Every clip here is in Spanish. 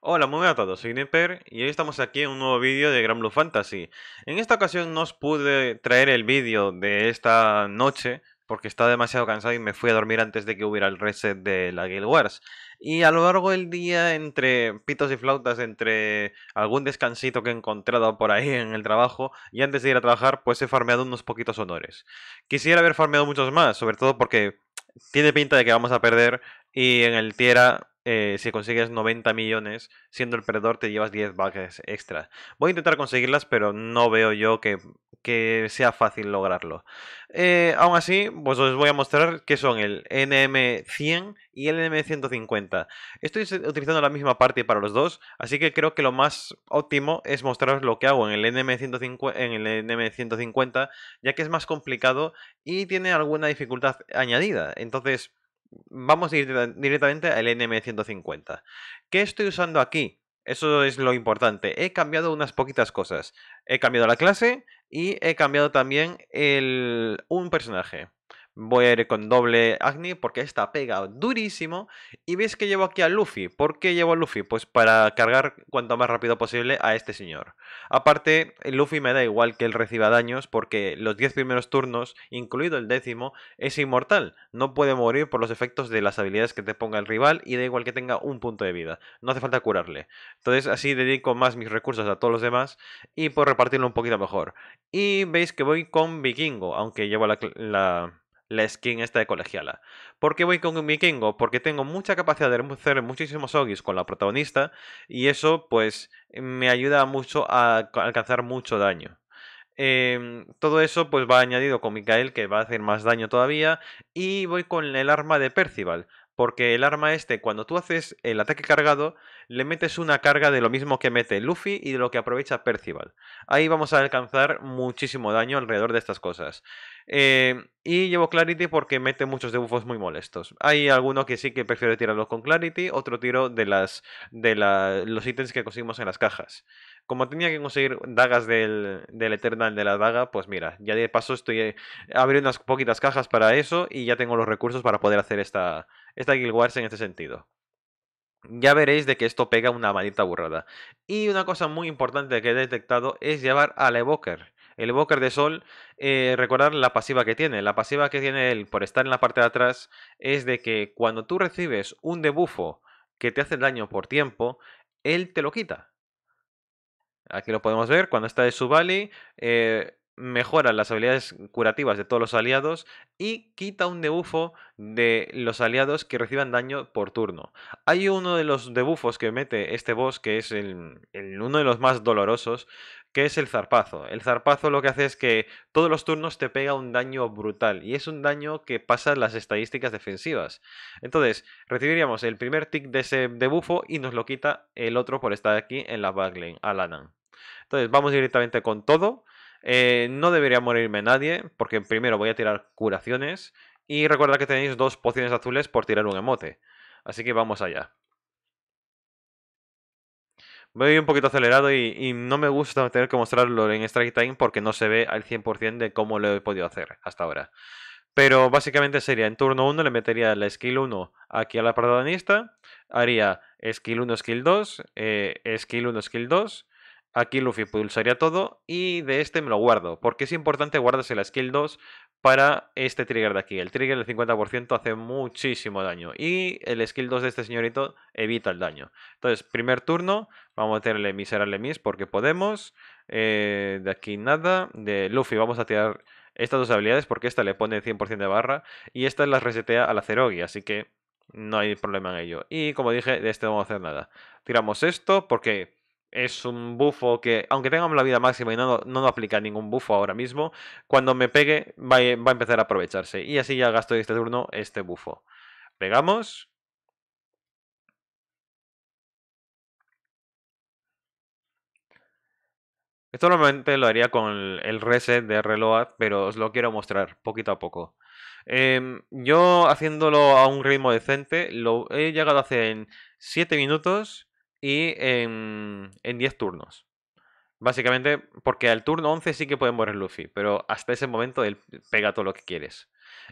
Hola, muy buenas a todos, soy Nipper y hoy estamos aquí en un nuevo vídeo de Gran Blue Fantasy. En esta ocasión no os pude traer el vídeo de esta noche porque estaba demasiado cansado y me fui a dormir antes de que hubiera el reset de la Guild Wars. Y a lo largo del día, entre pitos y flautas, entre algún descansito que he encontrado por ahí en el trabajo, y antes de ir a trabajar, pues he farmeado unos poquitos honores. Quisiera haber farmeado muchos más, sobre todo porque tiene pinta de que vamos a perder y en el Tierra eh, si consigues 90 millones, siendo el perdedor te llevas 10 bugs extra. Voy a intentar conseguirlas, pero no veo yo que, sea fácil lograrlo. Eh, aún así, pues os voy a mostrar qué son el NM100 y el NM150. Estoy utilizando la misma parte para los dos, así que creo que lo más óptimo es mostraros lo que hago en el, NM150, en el NM150 ya que es más complicado y tiene alguna dificultad añadida. Entonces... Vamos a ir directamente al NM150. ¿Qué estoy usando aquí? Eso es lo importante. He cambiado unas poquitas cosas. He cambiado la clase y he cambiado también un personaje. Voy a ir con doble Agni porque esta pega durísimo. Y veis que llevo aquí a Luffy. ¿Por qué llevo a Luffy? Pues para cargar cuanto más rápido posible a este señor. Aparte, Luffy me da igual que él reciba daños porque los 10 primeros turnos, incluido el décimo, es inmortal. No puede morir por los efectos de las habilidades que te ponga el rival y da igual que tenga un punto de vida. No hace falta curarle. Entonces así dedico más mis recursos a todos los demás y puedo repartirlo un poquito mejor. Y veis que voy con Vikingo, aunque llevo la, la la skin esta de colegiala. ¿Por qué voy con un vikingo? Porque tengo mucha capacidad de hacer muchísimos ogis con la protagonista y eso pues me ayuda mucho a alcanzar mucho daño. Em, todo eso pues va añadido con Mikael que va a hacer más daño todavía y voy con el arma de Percival. Porque el arma este, cuando tú haces el ataque cargado, le metes una carga de lo mismo que mete Luffy y de lo que aprovecha Percival. Ahí vamos a alcanzar muchísimo daño alrededor de estas cosas. Eh, y llevo Clarity porque mete muchos debuffos muy molestos. Hay algunos que sí que prefiero tirarlos con Clarity, otro tiro de, las, de los ítems que conseguimos en las cajas. Como tenía que conseguir dagas del, del Eternal de la daga, pues mira, ya de paso estoy eh, abriendo unas poquitas cajas para eso y ya tengo los recursos para poder hacer esta, esta Guild Wars en este sentido. Ya veréis de que esto pega una maldita burrada. Y una cosa muy importante que he detectado es llevar al Evoker. El Evoker de Sol, eh, recordar la pasiva que tiene. La pasiva que tiene él por estar en la parte de atrás es de que cuando tú recibes un debufo que te hace daño por tiempo, él te lo quita. Aquí lo podemos ver, cuando está de su valley, eh, mejora las habilidades curativas de todos los aliados y quita un debufo de los aliados que reciban daño por turno. Hay uno de los debufos que mete este boss que es el, uno de los más dolorosos, que es el zarpazo. El zarpazo lo que hace es que todos los turnos te pega un daño brutal y es un daño que pasa las estadísticas defensivas. Entonces, recibiríamos el primer tick de ese debufo y nos lo quita el otro por estar aquí en la backlane, Alanan. Entonces, vamos directamente con todo. Eh, no debería morirme nadie, porque primero voy a tirar curaciones. Y recuerda que tenéis dos pociones azules por tirar un emote. Así que vamos allá. Voy un poquito acelerado y, no me gusta tener que mostrarlo en Strike Time porque no se ve al 100% de cómo lo he podido hacer hasta ahora. Pero básicamente sería, en turno 1 le metería la skill 1 aquí a la protagonista, haría skill 1, skill 2, eh, skill 1, skill 2, Aquí Luffy pulsaría todo y de este me lo guardo, porque es importante guardarse la skill 2 para este trigger de aquí. El trigger del 50% hace muchísimo daño y el skill 2 de este señorito evita el daño. Entonces, primer turno, vamos a meterle al mis porque podemos. Eh, de aquí nada, de Luffy vamos a tirar estas dos habilidades porque esta le pone 100% de barra y esta las resetea a la cerogui así que no hay problema en ello. Y como dije, de este no vamos a hacer nada. Tiramos esto porque es un bufo que, aunque tengamos la vida máxima y no, no, aplica ningún bufo ahora mismo, cuando me pegue va, a empezar a aprovecharse. Y así ya gasto este turno este bufo. Pegamos. Esto normalmente lo haría con el reset de Reload, pero os lo quiero mostrar poquito a poco. Em, yo haciéndolo a un ritmo decente, lo he llegado hace 7 minutos y en, 10 turnos. Básicamente, porque al turno 11 sí que puede morir Luffy, pero hasta ese momento él pega todo lo que quieres.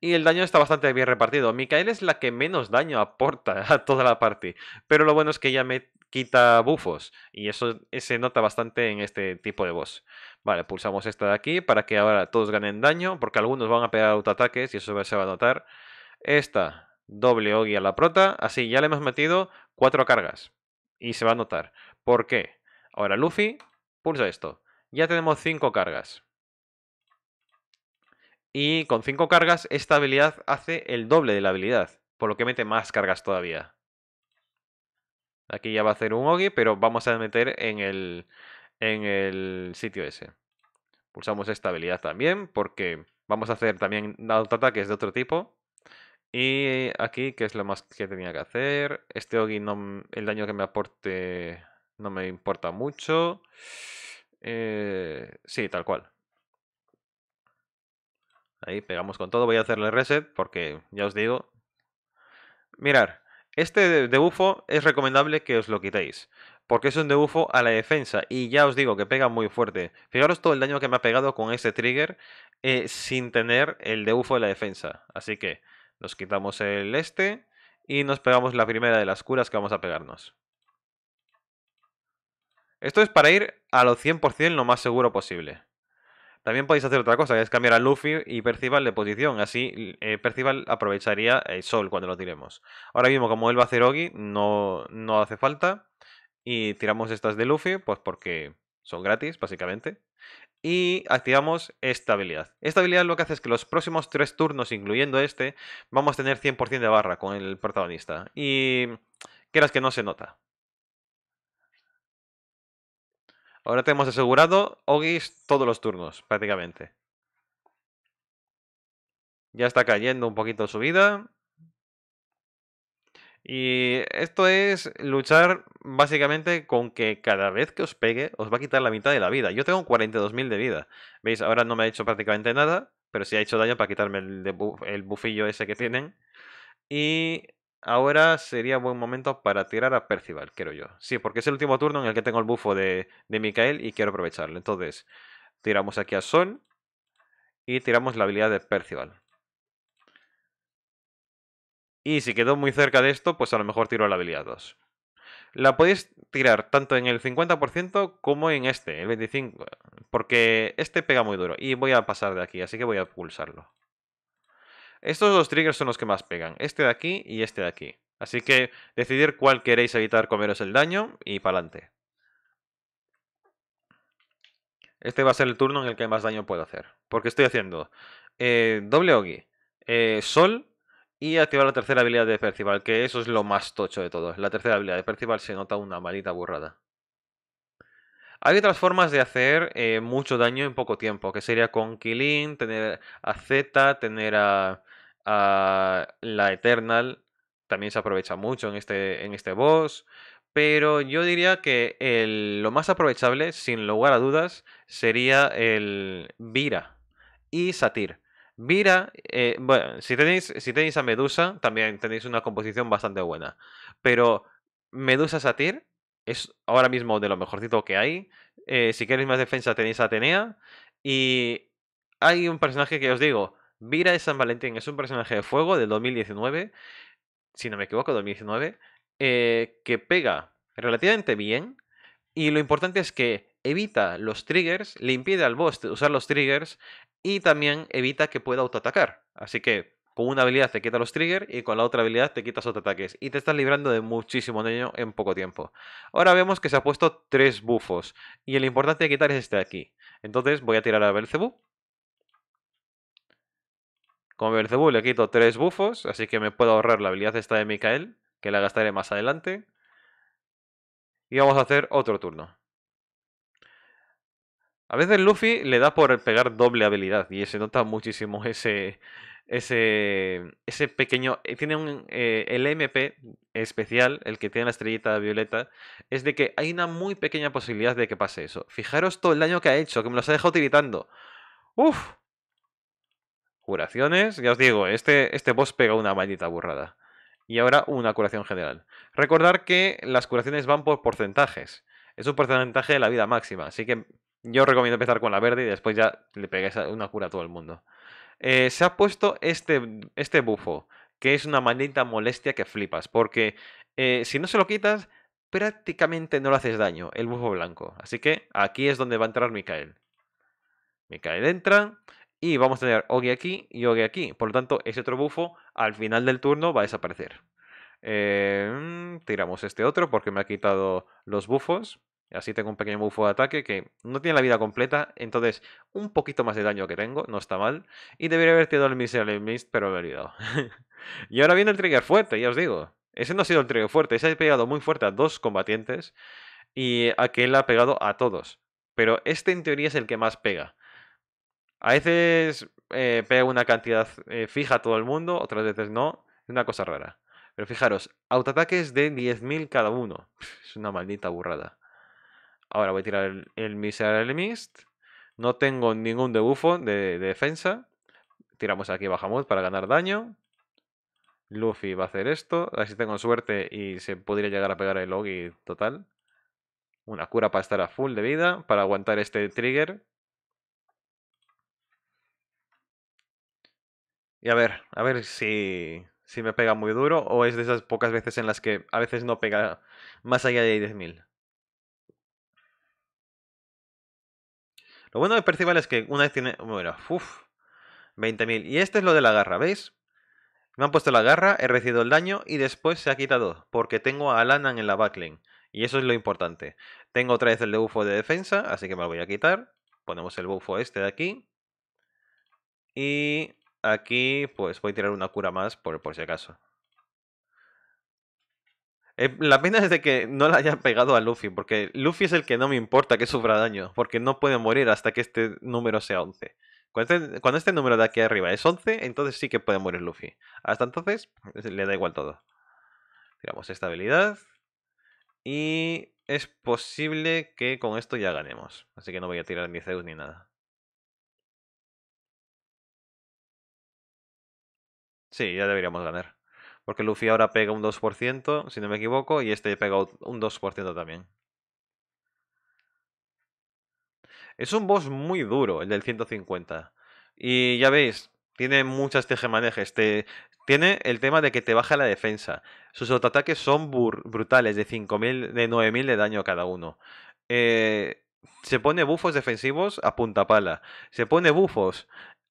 Y el daño está bastante bien repartido. Mikael es la que menos daño aporta a toda la party, pero lo bueno es que ya me quita bufos, y eso eh, se nota bastante en este tipo de boss. Vale, pulsamos esta de aquí para que ahora todos ganen daño, porque algunos van a pegar autoataques y eso se va a notar. Esta, doble Ogi a la prota, así ya le hemos metido cuatro cargas. Y se va a notar. ¿Por qué? Ahora, Luffy, pulsa esto. Ya tenemos 5 cargas. Y con 5 cargas, esta habilidad hace el doble de la habilidad. Por lo que mete más cargas todavía. Aquí ya va a hacer un Ogi, pero vamos a meter en el, en el sitio ese. Pulsamos esta habilidad también, porque vamos a hacer también autoataques de otro tipo. Y aquí, que es lo más que tenía que hacer? Este Ogi, el daño que me aporte no me importa mucho. Eh, sí, tal cual. Ahí pegamos con todo. Voy a hacerle reset porque ya os digo. Mirar, este debufo es recomendable que os lo quitéis. Porque es un debufo a la defensa y ya os digo que pega muy fuerte. Fijaros todo el daño que me ha pegado con este trigger eh, sin tener el debufo de la defensa. Así que nos quitamos el este y nos pegamos la primera de las curas que vamos a pegarnos. Esto es para ir a lo 100% lo más seguro posible. También podéis hacer otra cosa, que es cambiar a Luffy y Percival de posición. Así eh, Percival aprovecharía el sol cuando lo tiremos. Ahora mismo, como él va a hacer Ogi, no, no hace falta. Y tiramos estas de Luffy, pues porque son gratis, básicamente. Y activamos esta habilidad. Esta habilidad lo que hace es que los próximos tres turnos, incluyendo este, vamos a tener 100% de barra con el protagonista. Y quieras que no se nota. Ahora tenemos asegurado Ogis todos los turnos, prácticamente. Ya está cayendo un poquito su vida. Y esto es luchar básicamente con que cada vez que os pegue os va a quitar la mitad de la vida. Yo tengo 42.000 de vida. ¿Veis? Ahora no me ha hecho prácticamente nada, pero sí ha hecho daño para quitarme el, bufillo ese que tienen. Y ahora sería buen momento para tirar a Percival, creo yo. Sí, porque es el último turno en el que tengo el bufo de, de Mikael y quiero aprovecharlo. Entonces, tiramos aquí a Sol y tiramos la habilidad de Percival. Y si quedó muy cerca de esto, pues a lo mejor tiro la habilidad 2. La podéis tirar tanto en el 50% como en este, el 25%, porque este pega muy duro. Y voy a pasar de aquí, así que voy a pulsarlo. Estos dos triggers son los que más pegan, este de aquí y este de aquí. Así que decidir cuál queréis evitar comeros el daño y para adelante. Este va a ser el turno en el que más daño puedo hacer. Porque estoy haciendo eh, doble Ogi, eh, Sol y activar la tercera habilidad de Percival, que eso es lo más tocho de todo. La tercera habilidad de Percival se nota una malita burrada. Hay otras formas de hacer eh, mucho daño en poco tiempo, que sería con Kilin tener a Z, tener a, la Eternal. También se aprovecha mucho en este, en este boss. Pero yo diría que lo más aprovechable, sin lugar a dudas, sería el Vira y Satir. Vira, eh, bueno, si tenéis, si tenéis a Medusa, también tenéis una composición bastante buena. Pero Medusa Satir es ahora mismo de lo mejorcito que hay. Eh, si queréis más defensa, tenéis a Atenea. Y hay un personaje que os digo, Vira de San Valentín, es un personaje de fuego del 2019, si no me equivoco, 2019, eh, que pega relativamente bien. Y lo importante es que evita los triggers, le impide al boss usar los triggers y también evita que pueda autoatacar. Así que con una habilidad te quita los triggers y con la otra habilidad te quitas autoataques. Y te estás librando de muchísimo daño en poco tiempo. Ahora vemos que se ha puesto tres bufos. Y el importante de quitar es este de aquí. Entonces voy a tirar a Belcebú. Con Belcebú le quito tres bufos. Así que me puedo ahorrar la habilidad esta de Mikael. Que la gastaré más adelante. Y vamos a hacer otro turno. A veces Luffy le da por pegar doble habilidad y se nota muchísimo ese, ese, ese pequeño... Eh, tiene un... Eh, el MP especial, el que tiene la estrellita violeta, es de que hay una muy pequeña posibilidad de que pase eso. Fijaros todo el daño que ha hecho, que me los ha dejado tiritando. ¡Uf! Curaciones, ya os digo, este, este boss pega una maldita burrada. Y ahora una curación general. Recordar que las curaciones van por porcentajes. Es un porcentaje de la vida máxima, así que yo recomiendo empezar con la verde y después ya le pegáis una cura a todo el mundo. Eh, se ha puesto este, este bufo, que es una maldita molestia que flipas, porque eh, si no se lo quitas, prácticamente no le haces daño, el bufo blanco. Así que aquí es donde va a entrar Mikael. Mikael entra y vamos a tener Oggy aquí y Oggy aquí. Por lo tanto, ese otro bufo al final del turno va a desaparecer. Eh, mm, tiramos este otro porque me ha quitado los bufos. Así tengo un pequeño bufo de ataque que no tiene la vida completa, entonces un poquito más de daño que tengo, no está mal. Y debería haber tirado el Miserable Mist, pero lo he olvidado. y ahora viene el trigger fuerte, ya os digo. Ese no ha sido el trigger fuerte, ese ha pegado muy fuerte a dos combatientes y aquel ha pegado a todos. Pero este en teoría es el que más pega. A veces eh, pega una cantidad eh, fija a todo el mundo, otras veces no. Es una cosa rara. Pero fijaros, autoataques de 10.000 cada uno. Es una maldita burrada. Ahora voy a tirar el, el Mist. No tengo ningún debufo de, defensa. Tiramos aquí bajamos para ganar daño. Luffy va a hacer esto. A ver si tengo suerte y se podría llegar a pegar el logi total. Una cura para estar a full de vida. Para aguantar este trigger. Y a ver, a ver si, si me pega muy duro o es de esas pocas veces en las que a veces no pega más allá de 10.000. Lo bueno de Percival es que una vez tiene. Bueno, 20.000. Y este es lo de la garra, ¿veis? Me han puesto la garra, he recibido el daño y después se ha quitado, porque tengo a Lanan en la backlane. Y eso es lo importante. Tengo otra vez el de de defensa, así que me lo voy a quitar. Ponemos el buffo este de aquí. Y aquí pues voy a tirar una cura más por, por si acaso. Eh, la pena es de que no la hayan pegado a Luffy, porque Luffy es el que no me importa que sufra daño, porque no puede morir hasta que este número sea 11. Cuando este, cuando este número de aquí arriba es 11, entonces sí que puede morir Luffy. Hasta entonces le da igual todo. Tiramos esta habilidad. Y es posible que con esto ya ganemos. Así que no voy a tirar ni Zeus ni nada. Sí, ya deberíamos ganar. Porque Luffy ahora pega un 2%, si no me equivoco, y este pega un 2% también. Es un boss muy duro, el del 150. Y ya veis, tiene muchas tejemanejes. Te... Tiene el tema de que te baja la defensa. Sus autoataques son brutales, de de 9.000 de daño cada uno. Eh, se pone bufos defensivos a punta pala. Se pone bufos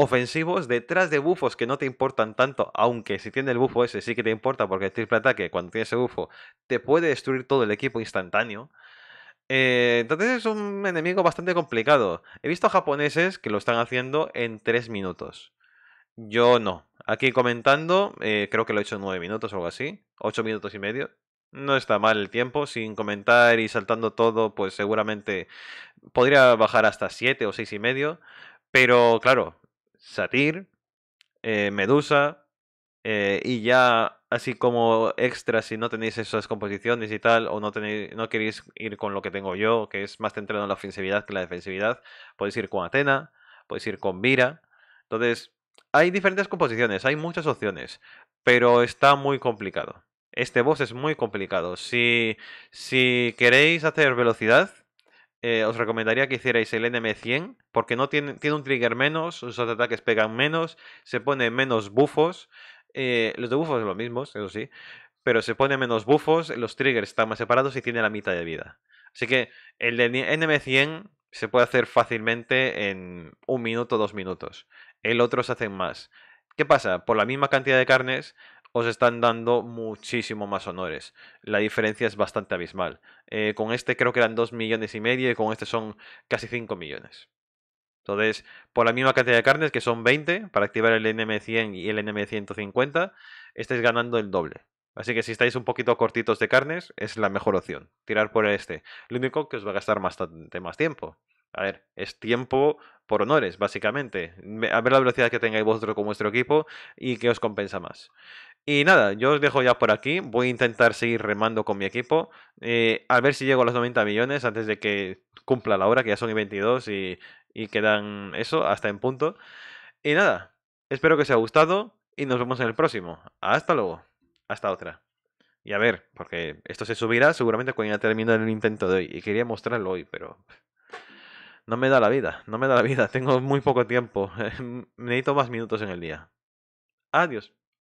ofensivos detrás de bufos que no te importan tanto, aunque si tiene el bufo ese sí que te importa porque el triple ataque cuando tienes ese bufo te puede destruir todo el equipo instantáneo. Eh, entonces es un enemigo bastante complicado. He visto japoneses que lo están haciendo en 3 minutos. Yo no. Aquí comentando, eh, creo que lo he hecho en 9 minutos o algo así. 8 minutos y medio. No está mal el tiempo. Sin comentar y saltando todo, pues seguramente podría bajar hasta 7 o 6 y medio. Pero claro, Satir, eh, Medusa, eh, y ya así como extra, si no tenéis esas composiciones y tal, o no, tenéis, no queréis ir con lo que tengo yo, que es más centrado en la ofensividad que la defensividad, podéis ir con Atena, podéis ir con Vira. Entonces, hay diferentes composiciones, hay muchas opciones, pero está muy complicado. Este boss es muy complicado. Si, si queréis hacer velocidad, eh, os recomendaría que hicierais el NM100 porque no tiene, tiene un trigger menos, sus ataques pegan menos, se pone menos bufos. Eh, los de bufos son los mismos, eso sí, pero se pone menos bufos, los triggers están más separados y tiene la mitad de vida. Así que el NM100 se puede hacer fácilmente en un minuto, dos minutos. El otro se hace más. ¿Qué pasa? Por la misma cantidad de carnes os están dando muchísimo más honores. La diferencia es bastante abismal. Eh, con este creo que eran 2 millones y medio y con este son casi 5 millones. Entonces, por la misma cantidad de carnes, que son 20, para activar el NM100 y el NM150, estáis ganando el doble. Así que si estáis un poquito cortitos de carnes, es la mejor opción. Tirar por este. Lo único que os va a gastar bastante más tiempo. A ver, es tiempo por honores, básicamente. A ver la velocidad que tengáis vosotros con vuestro equipo y que os compensa más. Y nada, yo os dejo ya por aquí. Voy a intentar seguir remando con mi equipo. Eh, a ver si llego a los 90 millones antes de que cumpla la hora, que ya son 22 y, y quedan eso, hasta en punto. Y nada, espero que os haya gustado y nos vemos en el próximo. Hasta luego. Hasta otra. Y a ver, porque esto se subirá seguramente cuando ya termine el intento de hoy. Y quería mostrarlo hoy, pero... No me da la vida, no me da la vida. Tengo muy poco tiempo. Necesito más minutos en el día. Adiós.